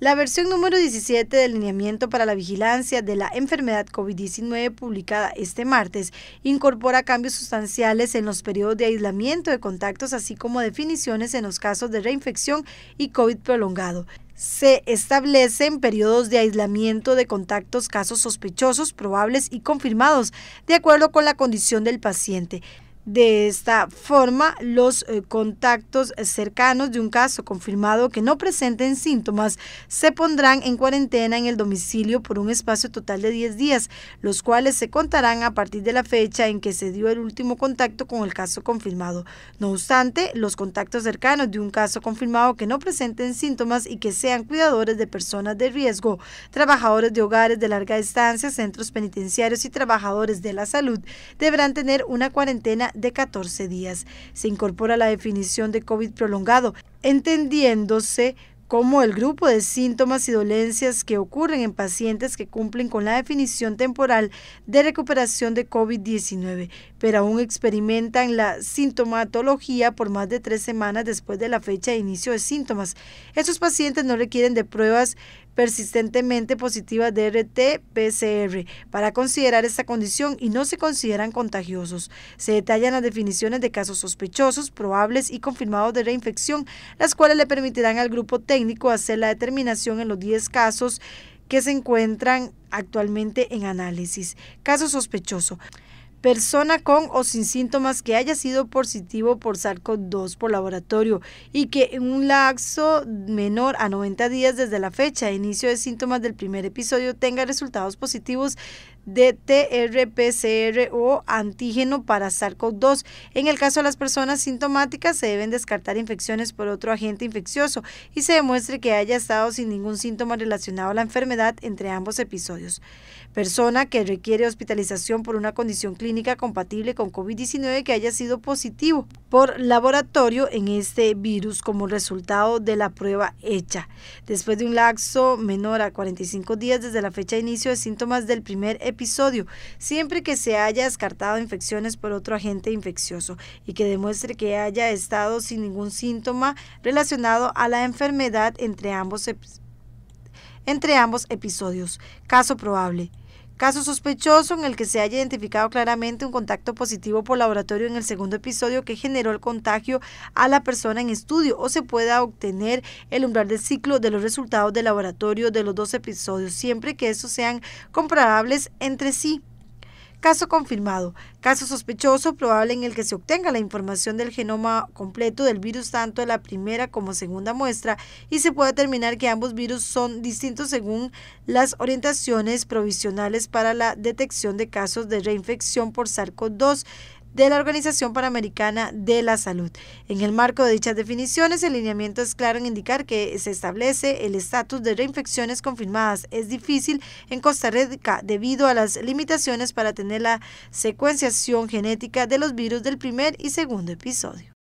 La versión número 17 del lineamiento para la vigilancia de la enfermedad COVID-19 publicada este martes incorpora cambios sustanciales en los periodos de aislamiento de contactos, así como definiciones en los casos de reinfección y COVID prolongado. Se establecen periodos de aislamiento de contactos, casos sospechosos, probables y confirmados, de acuerdo con la condición del paciente. De esta forma, los eh, contactos cercanos de un caso confirmado que no presenten síntomas se pondrán en cuarentena en el domicilio por un espacio total de 10 días, los cuales se contarán a partir de la fecha en que se dio el último contacto con el caso confirmado. No obstante, los contactos cercanos de un caso confirmado que no presenten síntomas y que sean cuidadores de personas de riesgo, trabajadores de hogares de larga distancia, centros penitenciarios y trabajadores de la salud deberán tener una cuarentena de 14 días. Se incorpora la definición de COVID prolongado, entendiéndose como el grupo de síntomas y dolencias que ocurren en pacientes que cumplen con la definición temporal de recuperación de COVID-19, pero aún experimentan la sintomatología por más de tres semanas después de la fecha de inicio de síntomas. Estos pacientes no requieren de pruebas persistentemente positivas de RT-PCR para considerar esta condición y no se consideran contagiosos. Se detallan las definiciones de casos sospechosos, probables y confirmados de reinfección, las cuales le permitirán al grupo técnico hacer la determinación en los 10 casos que se encuentran actualmente en análisis. Caso sospechoso persona con o sin síntomas que haya sido positivo por SARS-CoV-2 por laboratorio y que en un lapso menor a 90 días desde la fecha de inicio de síntomas del primer episodio tenga resultados positivos de TRPCR o antígeno para SARS-CoV-2. En el caso de las personas sintomáticas, se deben descartar infecciones por otro agente infeccioso y se demuestre que haya estado sin ningún síntoma relacionado a la enfermedad entre ambos episodios. Persona que requiere hospitalización por una condición clínica compatible con COVID-19 que haya sido positivo por laboratorio en este virus como resultado de la prueba hecha. Después de un lapso menor a 45 días desde la fecha de inicio de síntomas del primer episodio, siempre que se haya descartado infecciones por otro agente infeccioso y que demuestre que haya estado sin ningún síntoma relacionado a la enfermedad entre ambos, entre ambos episodios. Caso probable. Caso sospechoso en el que se haya identificado claramente un contacto positivo por laboratorio en el segundo episodio que generó el contagio a la persona en estudio o se pueda obtener el umbral del ciclo de los resultados de laboratorio de los dos episodios, siempre que estos sean comparables entre sí. Caso confirmado, caso sospechoso probable en el que se obtenga la información del genoma completo del virus tanto de la primera como segunda muestra y se pueda determinar que ambos virus son distintos según las orientaciones provisionales para la detección de casos de reinfección por SARS-CoV-2 de la Organización Panamericana de la Salud. En el marco de dichas definiciones, el lineamiento es claro en indicar que se establece el estatus de reinfecciones confirmadas. Es difícil en Costa Rica debido a las limitaciones para tener la secuenciación genética de los virus del primer y segundo episodio.